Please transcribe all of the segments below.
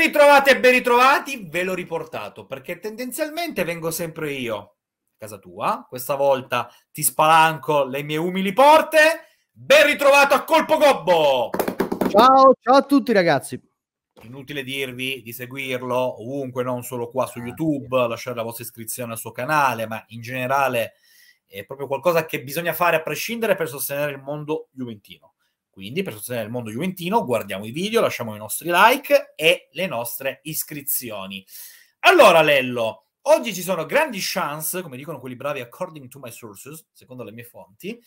Ben e ben ritrovati, ve l'ho riportato perché tendenzialmente vengo sempre io a casa tua, questa volta ti spalanco le mie umili porte. Ben ritrovato a Colpo Gobbo! Ciao, ciao a tutti ragazzi. Inutile dirvi di seguirlo ovunque, non solo qua su ah, YouTube, lasciare la vostra iscrizione al suo canale, ma in generale è proprio qualcosa che bisogna fare a prescindere per sostenere il mondo juventino. Quindi per sostenere il mondo juventino guardiamo i video, lasciamo i nostri like e le nostre iscrizioni. Allora Lello, oggi ci sono grandi chance, come dicono quelli bravi according to my sources, secondo le mie fonti,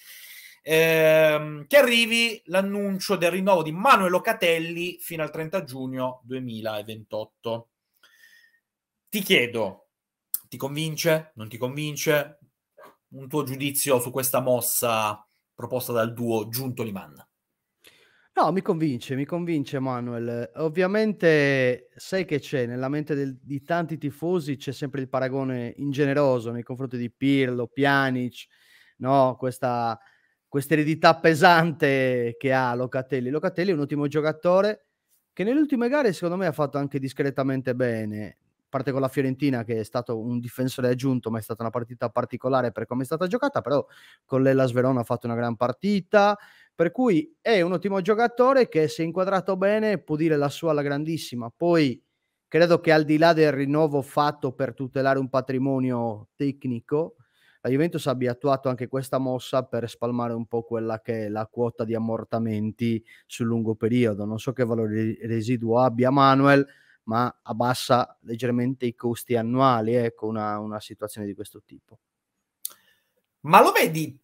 ehm, che arrivi l'annuncio del rinnovo di Manuel Locatelli fino al 30 giugno 2028. Ti chiedo, ti convince? Non ti convince? Un tuo giudizio su questa mossa proposta dal duo Giunto Limanna. No, mi convince, mi convince Manuel. Ovviamente sai che c'è nella mente del, di tanti tifosi c'è sempre il paragone ingeneroso nei confronti di Pirlo, Pjanic, no? Questa eredità pesante che ha Locatelli. Locatelli è un ottimo giocatore che nelle ultime gare secondo me ha fatto anche discretamente bene a parte con la Fiorentina che è stato un difensore aggiunto, ma è stata una partita particolare per come è stata giocata, però con l'Elas Verona ha fatto una gran partita, per cui è un ottimo giocatore che se inquadrato bene può dire la sua alla grandissima. Poi credo che al di là del rinnovo fatto per tutelare un patrimonio tecnico, la Juventus abbia attuato anche questa mossa per spalmare un po' quella che è la quota di ammortamenti sul lungo periodo. Non so che valore residuo abbia Manuel, ma abbassa leggermente i costi annuali, ecco una, una situazione di questo tipo. Ma lo vedi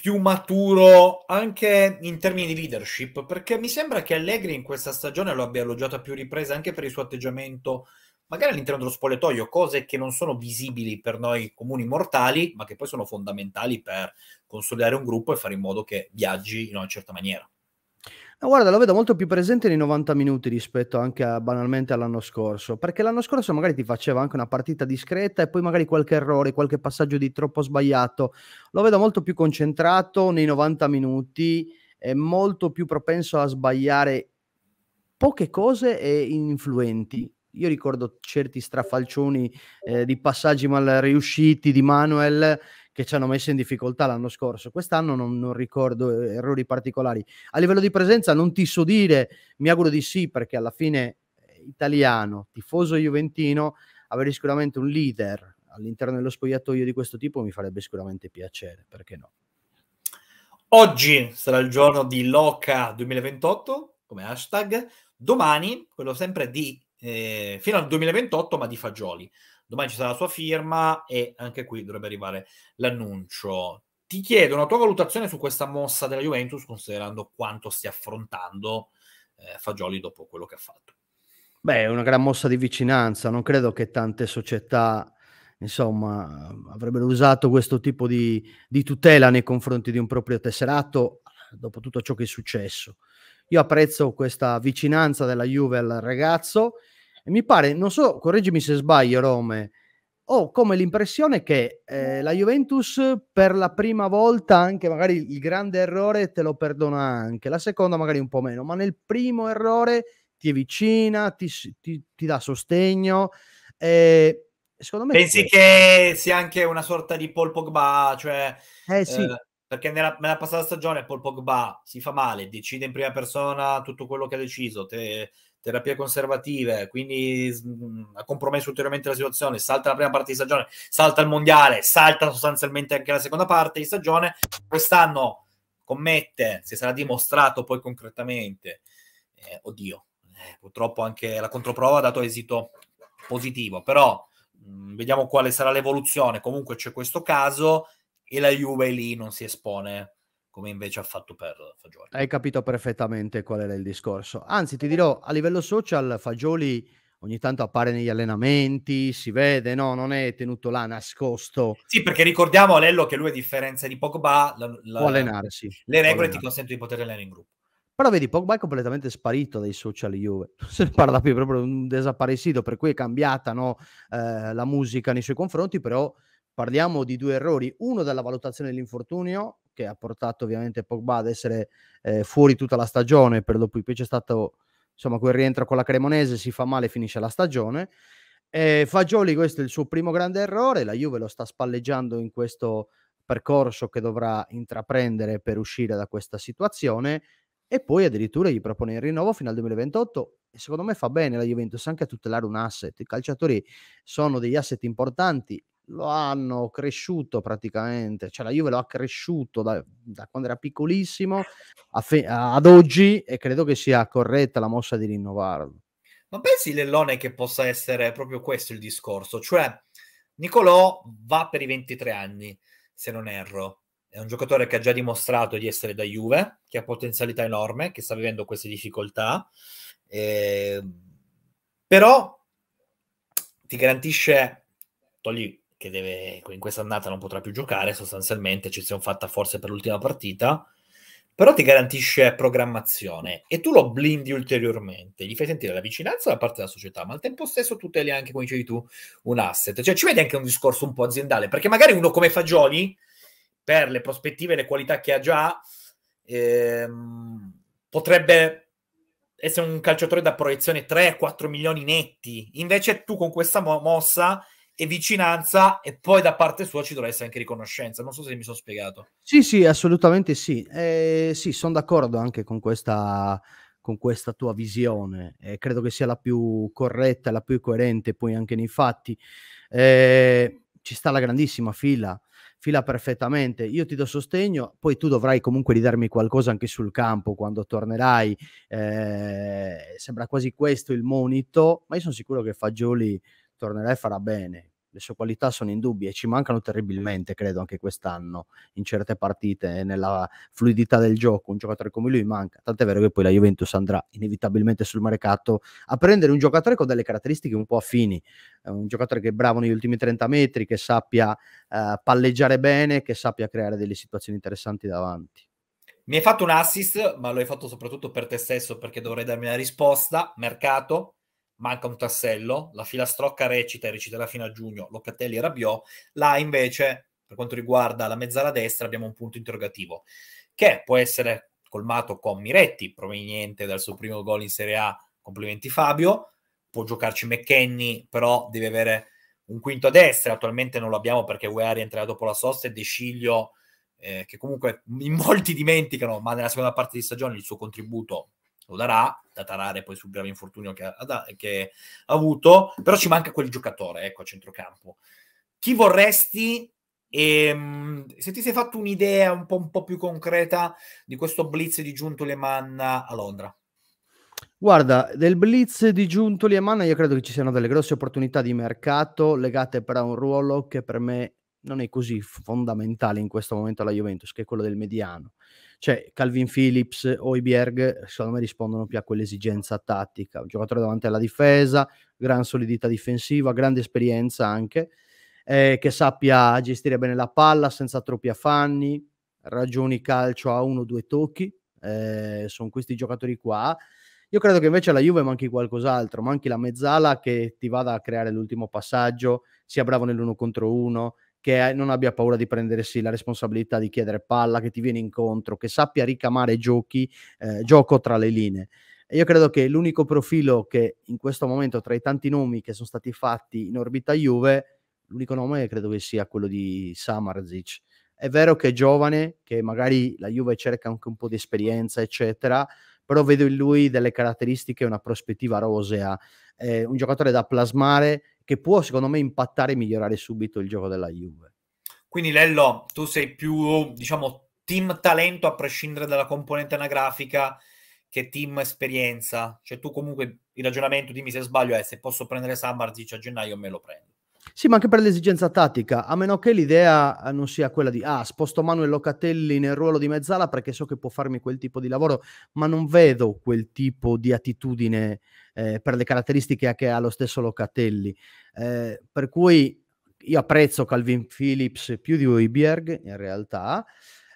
più maturo anche in termini di leadership, perché mi sembra che Allegri in questa stagione lo abbia elogiato a più riprese anche per il suo atteggiamento, magari all'interno dello spogliatoio, cose che non sono visibili per noi comuni mortali, ma che poi sono fondamentali per consolidare un gruppo e fare in modo che viaggi in una certa maniera. No, guarda, lo vedo molto più presente nei 90 minuti rispetto anche a, banalmente all'anno scorso, perché l'anno scorso magari ti faceva anche una partita discreta e poi magari qualche errore, qualche passaggio di troppo sbagliato. Lo vedo molto più concentrato nei 90 minuti, è molto più propenso a sbagliare poche cose e influenti. Io ricordo certi strafalcioni eh, di passaggi mal riusciti di Manuel che ci hanno messo in difficoltà l'anno scorso. Quest'anno non, non ricordo eh, errori particolari. A livello di presenza non ti so dire, mi auguro di sì, perché alla fine eh, italiano, tifoso juventino, avere sicuramente un leader all'interno dello spogliatoio di questo tipo mi farebbe sicuramente piacere, perché no? Oggi sarà il giorno di Loca 2028 come hashtag, domani quello sempre di eh, fino al 2028 ma di fagioli domani ci sarà la sua firma e anche qui dovrebbe arrivare l'annuncio. Ti chiedo una tua valutazione su questa mossa della Juventus, considerando quanto stia affrontando eh, Fagioli dopo quello che ha fatto. Beh, è una gran mossa di vicinanza, non credo che tante società insomma, avrebbero usato questo tipo di, di, tutela nei confronti di un proprio tesserato dopo tutto ciò che è successo. Io apprezzo questa vicinanza della Juve al ragazzo e mi pare, non so, correggimi se sbaglio, Rome, ho come l'impressione che eh, la Juventus per la prima volta, anche magari il grande errore te lo perdona anche, la seconda magari un po' meno, ma nel primo errore ti è vicina, ti, ti, ti dà sostegno. Eh, secondo me Pensi che sia anche una sorta di Paul Pogba, cioè... Eh sì. Eh, perché nella, nella, passata stagione Paul Pogba si fa male, decide in prima persona tutto quello che ha deciso, te, terapie conservative, quindi mh, mm, ha compromesso ulteriormente la situazione, salta la prima parte di stagione, salta il mondiale, salta sostanzialmente anche la seconda parte di stagione, quest'anno commette, se sarà dimostrato poi concretamente, eh, oddio, eh, purtroppo anche la controprova ha dato esito positivo, però mh, mm, vediamo quale sarà l'evoluzione, comunque c'è questo caso e la Juve lì non si espone come invece ha fatto per Fagioli. Hai capito perfettamente qual era il discorso. Anzi, ti dirò, a livello social Fagioli ogni tanto appare negli allenamenti, si vede, no, non è tenuto là nascosto. Sì, perché ricordiamo Alello che lui a differenza di Pogba la, la, può allenarsi. Le regole allenarsi. ti consentono di poter allenare in gruppo. Però vedi, Pogba è completamente sparito dai social Juve, non se ne parla più, è proprio un desaparecido, per cui è cambiata no, eh, la musica nei suoi confronti, però parliamo di due errori, uno dalla valutazione dell'infortunio, che ha portato ovviamente Pogba ad essere eh, fuori tutta la stagione, per lo più poi c'è stato insomma quel rientro con la Cremonese, si fa male, finisce la stagione. Eh, Fagioli, questo è il suo primo grande errore, la Juve lo sta spalleggiando in questo percorso che dovrà intraprendere per uscire da questa situazione e poi addirittura gli propone il rinnovo fino al 2028 e secondo me fa bene la Juventus anche a tutelare un asset. I calciatori sono degli asset importanti, lo hanno cresciuto praticamente, cioè la Juve lo ha cresciuto da, da quando era piccolissimo fe- ad oggi e credo che sia corretta la mossa di rinnovarlo. Ma pensi Lellone che possa essere proprio questo il discorso? Cioè, Nicolò va per i 23 anni, se non erro. È un giocatore che ha già dimostrato di essere da Juve, che ha potenzialità enorme, che sta vivendo queste difficoltà. Eh, però ti garantisce, togli che deve, in questa annata non potrà più giocare sostanzialmente, eccezione fatta forse per l'ultima partita, però ti garantisce programmazione e tu lo blindi ulteriormente, gli fai sentire la vicinanza da parte della società, ma al tempo stesso tuteli anche, come dicevi tu, un asset. Cioè ci vedi anche un discorso un po' aziendale, perché magari uno come Fagioli, per le prospettive e le qualità che ha già, ehm, potrebbe essere un calciatore da proiezione 3-4 milioni netti. Invece tu con questa mossa e vicinanza e poi da parte sua ci dovrà essere anche riconoscenza. Non so se mi sono spiegato. Sì, sì, assolutamente sì. Eh, sì, sono d'accordo anche con questa, con questa tua visione. Eh, credo che sia la più corretta, la più coerente poi anche nei fatti. Eh, ci sta la grandissima fila, fila perfettamente. Io ti do sostegno, poi tu dovrai comunque ridarmi qualcosa anche sul campo quando tornerai. Eh, sembra quasi questo il monito, ma io sono sicuro che Fagioli tornerà e farà bene. Le sue qualità sono in dubbio e ci mancano terribilmente, credo, anche quest'anno in certe partite, eh, nella fluidità del gioco. Un giocatore come lui manca. Tant'è vero che poi la Juventus andrà inevitabilmente sul mercato a prendere un giocatore con delle caratteristiche un po' affini. Un giocatore che è bravo negli ultimi 30 metri, che sappia eh, palleggiare bene, che sappia creare delle situazioni interessanti davanti. Mi hai fatto un assist, ma lo hai fatto soprattutto per te stesso perché dovrei darmi una risposta. Mercato, manca un tassello, la filastrocca recita e reciterà fino a giugno, Locatelli e Rabiot, là invece, per quanto riguarda la mezzala destra, abbiamo un punto interrogativo, che può essere colmato con Miretti, proveniente dal suo primo gol in Serie A, complimenti Fabio, può giocarci McKenny, però deve avere un quinto a destra, attualmente non lo abbiamo perché UEA rientrerà dopo la sosta e De Sciglio, eh, che comunque in molti dimenticano, ma nella seconda parte di stagione il suo contributo lo darà da tarare poi sul grave infortunio che ha, che ha avuto, però ci manca quel giocatore, ecco, a centrocampo. Chi vorresti e, ehm, se ti sei fatto un'idea un po', un po', più concreta di questo blitz di Giuntoli e Manna a Londra? Guarda, del blitz di Giuntoli e Manna io credo che ci siano delle grosse opportunità di mercato legate però a un ruolo che per me non è così fondamentale in questo momento alla Juventus, che è quello del mediano. Cioè Calvin Phillips o Iberg, secondo me, rispondono più a quell'esigenza tattica. Un giocatore davanti alla difesa, gran solidità difensiva, grande esperienza anche, eh, che sappia gestire bene la palla senza troppi affanni, ragioni calcio a uno o due tocchi. Eh, sono questi giocatori qua. Io credo che invece alla Juve manchi qualcos'altro, manchi la mezzala che ti vada a creare l'ultimo passaggio, sia bravo nell'uno contro uno, che non abbia paura di prendersi la responsabilità di chiedere palla, che ti viene incontro, che sappia ricamare giochi, eh, gioco tra le linee. E io credo che l'unico profilo che in questo momento, tra i tanti nomi che sono stati fatti in orbita Juve, l'unico nome credo che sia quello di Samarzic. È vero che è giovane, che magari la Juve cerca anche un po' di esperienza, eccetera, però vedo in lui delle caratteristiche, una prospettiva rosea, È un giocatore da plasmare che può secondo me impattare e migliorare subito il gioco della Juve. Quindi Lello, tu sei più, diciamo, team talento a prescindere dalla componente anagrafica che team esperienza. Cioè tu comunque il ragionamento, dimmi se sbaglio, è se posso prendere Samarzic a gennaio me lo prendo. Sì, ma anche per l'esigenza tattica, a meno che l'idea eh, non sia quella di, ah, sposto Manuel Locatelli nel ruolo di mezzala perché so che può farmi quel tipo di lavoro, ma non vedo quel tipo di attitudine eh, per le caratteristiche che ha lo stesso Locatelli. Eh, per cui io apprezzo Calvin Phillips più di Oiberg, in realtà,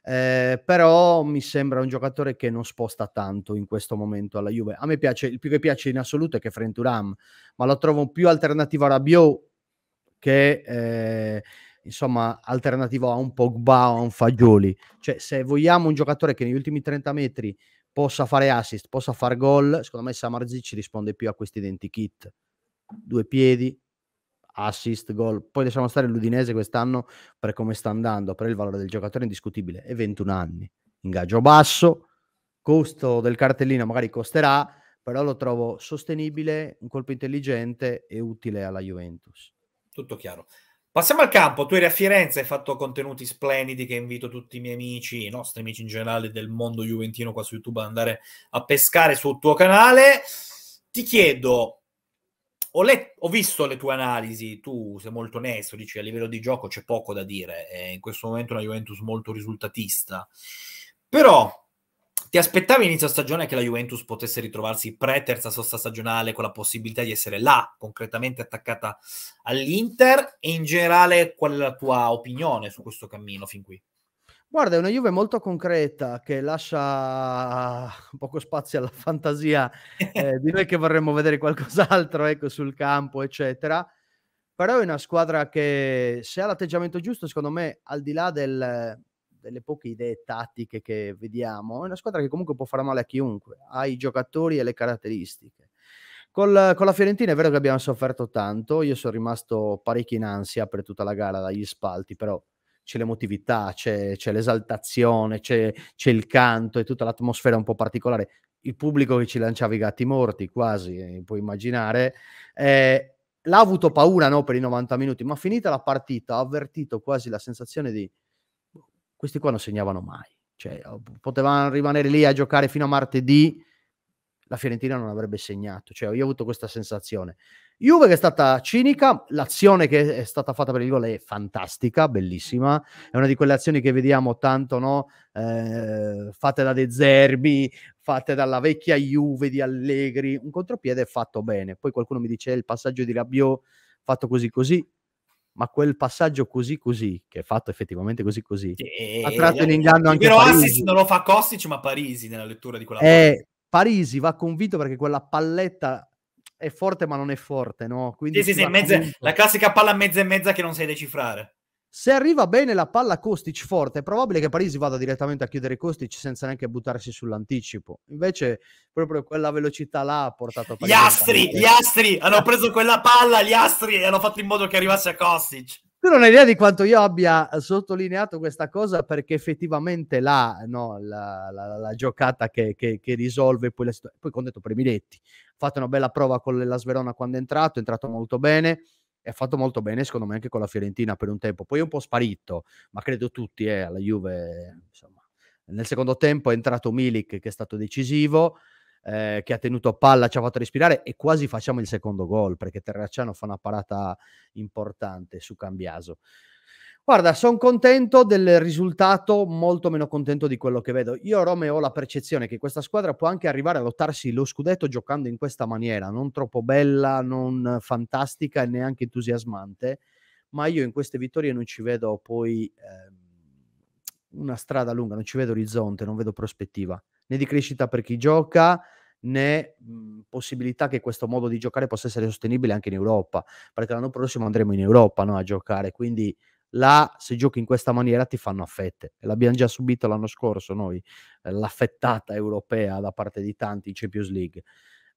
eh, però mi sembra un giocatore che non sposta tanto in questo momento alla Juve. A me piace, il più che piace in assoluto è che Frenturam, ma lo trovo più alternativo a Rabiot che eh, insomma alternativo a un Pogba o a un Fagioli. Cioè, se vogliamo un giocatore che negli ultimi 30 metri possa fare assist, possa far gol, secondo me Samarzic risponde più a questi identikit. Due piedi, assist, gol. Poi lasciamo stare l'Udinese quest'anno per come sta andando, però il valore del giocatore è indiscutibile. E 21 anni, ingaggio basso, costo del cartellino magari costerà, però lo trovo sostenibile, un colpo intelligente e utile alla Juventus tutto chiaro. Passiamo al campo, tu eri a Firenze, hai fatto contenuti splendidi che invito tutti i miei amici, i nostri amici in generale del mondo juventino qua su YouTube ad andare a pescare sul tuo canale. Ti chiedo, ho, let- ho, visto le tue analisi, tu sei molto onesto, dici a livello di gioco c'è poco da dire, è eh, in questo momento una Juventus molto risultatista, però ti aspettavi inizio stagione che la Juventus potesse ritrovarsi pre-terza sosta stagionale con la possibilità di essere là, concretamente attaccata all'Inter? E in generale qual è la tua opinione su questo cammino fin qui? Guarda, è una Juve molto concreta che lascia ah, poco spazio alla fantasia eh, di noi che vorremmo vedere qualcos'altro ecco, sul campo, eccetera. Però è una squadra che, se ha l'atteggiamento giusto, secondo me, al di là del, delle poche idee tattiche che vediamo, è una squadra che comunque può fare male a chiunque, ha i giocatori e le caratteristiche. Col, con la Fiorentina è vero che abbiamo sofferto tanto, io sono rimasto parecchio in ansia per tutta la gara dagli spalti, però c'è l'emotività, c'è, c'è l'esaltazione, c'è, c'è, il canto e tutta l'atmosfera un po' particolare. Il pubblico che ci lanciava i gatti morti, quasi, eh, puoi immaginare. Eh, l'ha avuto paura no, per i 90 minuti, ma finita la partita ho avvertito quasi la sensazione di questi qua non segnavano mai. Cioè, potevano rimanere lì a giocare fino a martedì, la Fiorentina non avrebbe segnato. Cioè, io ho avuto questa sensazione. Juve che è stata cinica, l'azione che è stata fatta per il gol è fantastica, bellissima, è una di quelle azioni che vediamo tanto, no? Eh, fatte da De Zerbi, fatte dalla vecchia Juve di Allegri, un contropiede fatto bene. Poi qualcuno mi dice eh, il passaggio di Rabiot fatto così così, ma quel passaggio così così, che è fatto effettivamente così così, ha tratto in eh, inganno anche però Parisi. assist non lo fa Kostic, ma Parisi nella lettura di quella eh, Parisi va convinto perché quella palletta è forte ma non è forte, no? Quindi sì, sì, sì mezza, la classica palla mezza e mezza che non sai decifrare. Se arriva bene la palla Kostic forte, è probabile che Parisi vada direttamente a chiudere Kostic senza neanche buttarsi sull'anticipo. Invece, proprio quella velocità là ha portato Parisi. Gli astri, gli astri hanno eh. preso quella palla, gli astri e hanno fatto in modo che arrivasse a Kostic. Tu non hai idea di quanto io abbia sottolineato questa cosa perché effettivamente là, no, la, la, la, giocata che, che, che, risolve poi la situazione. Poi, come ho detto, Premiletti ha fatto una bella prova con la Sverona quando è entrato, è entrato molto bene e ha fatto molto bene secondo me anche con la Fiorentina per un tempo, poi è un po' sparito, ma credo tutti eh, alla Juve, insomma. Nel secondo tempo è entrato Milik che è stato decisivo, eh, che ha tenuto palla, ci ha fatto respirare e quasi facciamo il secondo gol perché Terracciano fa una parata importante su Cambiaso. Guarda, sono contento del risultato, molto meno contento di quello che vedo. Io, Romeo, ho la percezione che questa squadra può anche arrivare a lottarsi lo scudetto giocando in questa maniera, non troppo bella, non fantastica e neanche entusiasmante, ma io in queste vittorie non ci vedo poi eh, una strada lunga, non ci vedo orizzonte, non vedo prospettiva, né di crescita per chi gioca, né mh, mhmm, possibilità che questo modo di giocare possa essere sostenibile anche in Europa, perché l'anno prossimo andremo in Europa no, a giocare, quindi là se giochi in questa maniera ti fanno affette. e L'abbiamo già subito l'anno scorso noi, eh, l'affettata europea da parte di tanti in Champions League,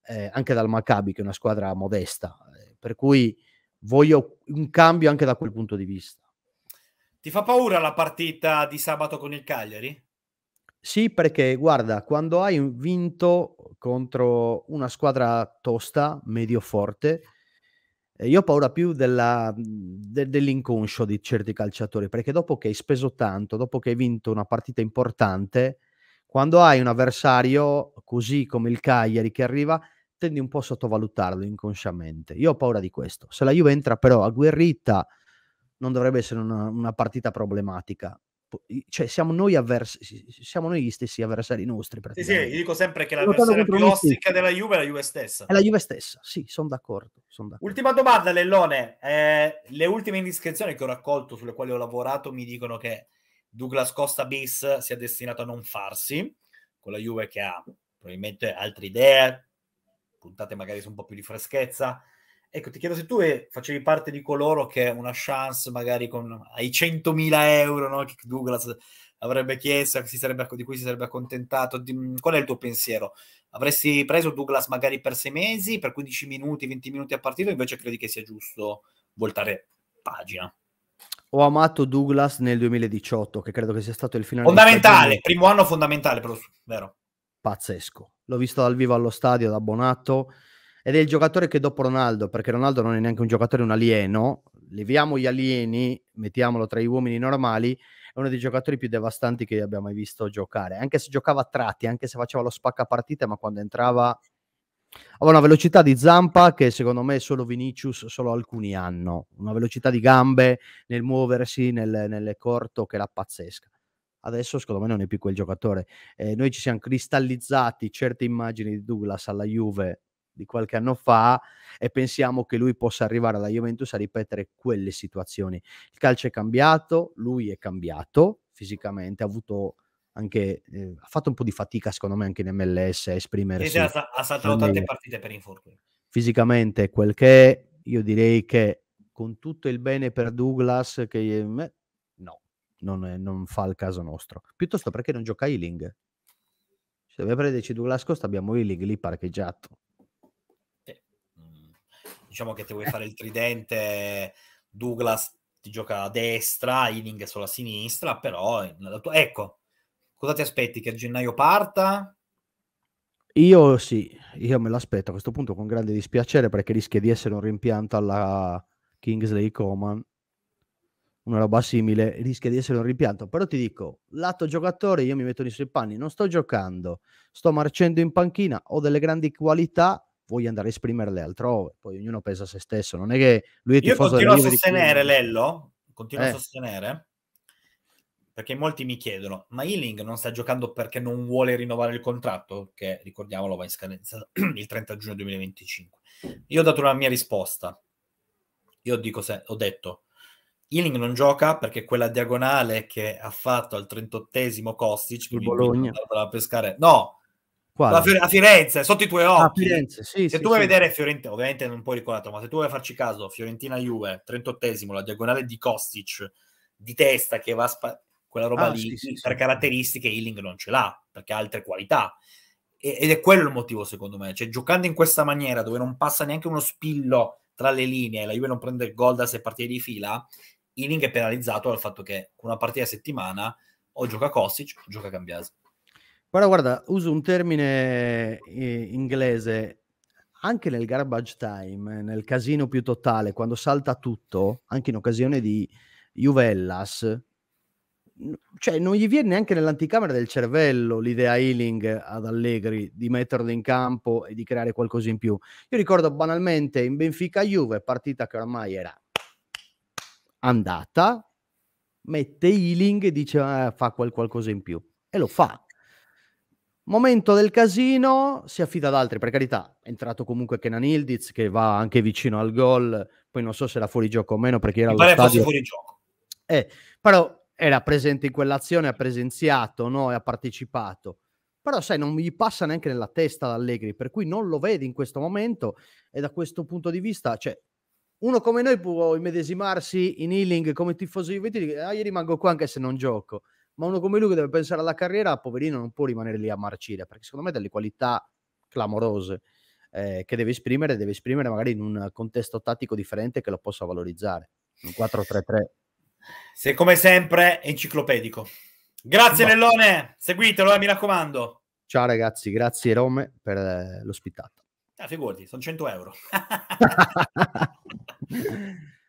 eh, anche dal Maccabi che è una squadra modesta, eh, per cui voglio un cambio anche da quel punto di vista. Ti fa paura la partita di sabato con il Cagliari? Sì, perché guarda, quando hai vinto contro una squadra tosta, medio forte, eh, io ho paura più della, de, dell'inconscio di certi calciatori, perché dopo che hai speso tanto, dopo che hai vinto una partita importante, quando hai un avversario così come il Cagliari che arriva, tendi un po' a sottovalutarlo inconsciamente. Io ho paura di questo. Se la Juve entra però agguerrita, non dovrebbe essere una, una partita problematica cioè siamo noi, avvers- siamo noi gli stessi avversari nostri. Sì, sì, io dico sempre che l'avversaria più ostica della Juve è la Juve stessa. È la Juve stessa, sì, sono d'accordo, son d'accordo, Ultima domanda, Lellone. Eh, le ultime indiscrezioni che ho raccolto, sulle quali ho lavorato, mi dicono che Douglas Costa Bis sia destinato a non farsi, con la Juve che ha probabilmente altre idee, puntate magari su un po' più di freschezza, Ecco, ti chiedo se tu eh, facevi parte di coloro che una chance magari con ai 100.000 euro no, che Douglas avrebbe chiesto, sarebbe, di cui si sarebbe accontentato. Di, mm, qual è il tuo pensiero? Avresti preso Douglas magari per sei mesi, per 15 minuti, 20 minuti a partita, invece credi che sia giusto voltare pagina? Ho amato Douglas nel 2018, che credo che sia stato il finale. Fondamentale, primo anno fondamentale, però, vero? Pazzesco. L'ho visto dal vivo allo stadio, da abbonato ed è il giocatore che dopo Ronaldo, perché Ronaldo non è neanche un giocatore, è un alieno, leviamo gli alieni, mettiamolo tra gli uomini normali, è uno dei giocatori più devastanti che abbiamo mai visto giocare, anche se giocava a tratti, anche se faceva lo spacca partite, ma quando entrava aveva una velocità di zampa che secondo me solo Vinicius, solo alcuni hanno, una velocità di gambe nel muoversi, nel, nel corto che era pazzesca. Adesso secondo me non è più quel giocatore. Eh, noi ci siamo cristallizzati certe immagini di Douglas alla Juve di qualche anno fa e pensiamo che lui possa arrivare alla Juventus a ripetere quelle situazioni. Il calcio è cambiato, lui è cambiato fisicamente, ha avuto anche eh, ha fatto un po' di fatica secondo me anche in MLS a esprimersi. Sì, ha, ha saltato tante partite per infortuni. Fisicamente quel che è, io direi che con tutto il bene per Douglas che eh, no, non, è, non, fa il caso nostro. Piuttosto perché non gioca Ealing? Se deve prenderci Douglas Costa abbiamo Ealing lì parcheggiato diciamo che te vuoi fare il tridente, Douglas ti gioca a destra, Ealing solo a sinistra, però ecco, cosa ti aspetti? Che a gennaio parta? Io sì, io me l'aspetto a questo punto con grande dispiacere perché rischia di essere un rimpianto alla Kingsley Coman, una roba simile, rischia di essere un rimpianto, però ti dico, lato giocatore io mi metto nei suoi panni, non sto giocando, sto marcendo in panchina, ho delle grandi qualità, vuoi andare a esprimerle altrove, poi ognuno pensa a se stesso, non è che lui è Io continuo a sostenere di... Lello, continuo eh. a sostenere, perché molti mi chiedono, ma Ealing non sta giocando perché non vuole rinnovare il contratto, che ricordiamolo va in scadenza il 30 giugno 2025. Io ho dato una mia risposta, io dico se, ho detto, Ealing non gioca perché quella diagonale che ha fatto al 38esimo Kostic, il Bologna, andava a pescare, no, quale? a Firenze, sotto i tuoi occhi. A Firenze, sì, se sì, tu vuoi sì. vedere Fiorentina, ovviamente non puoi ricordarlo, ma se tu vuoi farci caso, Fiorentina-Juve, 38esimo, la diagonale di Kostic, di testa che va... Spa- quella roba ah, lì, per caratteristiche, Healing non ce l'ha, perché ha altre qualità ed è quello il motivo secondo me, cioè giocando in questa maniera dove non passa neanche uno spillo tra le linee, la Juve non prende gol da sei partite di fila, Inning è penalizzato dal fatto che una partita a settimana o gioca Kostic o gioca Cambiasi. Guarda, guarda, uso un termine eh, inglese anche nel garbage time, eh, nel casino più totale, quando salta tutto, anche in occasione di Juvellas, cioè non gli viene neanche nell'anticamera del cervello l'idea healing ad Allegri di metterlo in campo e di creare qualcosa in più. Io ricordo banalmente in Benfica Juve, partita che oramai era andata, mette healing e dice ah, fa quel qualcosa in più e lo fa. Momento del casino, si affida ad altri, per carità, è entrato comunque Kenan Ildiz che va anche vicino al gol, poi non so se era fuori gioco o meno perché era Mi allo stadio. fuori gioco. Eh, però era presente in quell'azione, ha presenziato no? e ha partecipato. Però sai, non gli passa neanche nella testa l'Allegri, per cui non lo vedi in questo momento e da questo punto di vista, cioè, uno come noi può immedesimarsi in healing come tifoso Juventus, ah, io rimango qua anche se non gioco ma uno come lui che deve pensare alla carriera, poverino, non può rimanere lì a marcire, perché secondo me delle qualità clamorose eh, che deve esprimere, deve esprimere magari in un contesto tattico differente che lo possa valorizzare. Un 4-3-3. Se come sempre enciclopedico. Grazie no. Lellone, seguitelo, eh, mi raccomando. Ciao ragazzi, grazie Rome per eh, l'ospitata. Ah, figurati, sono 100 euro.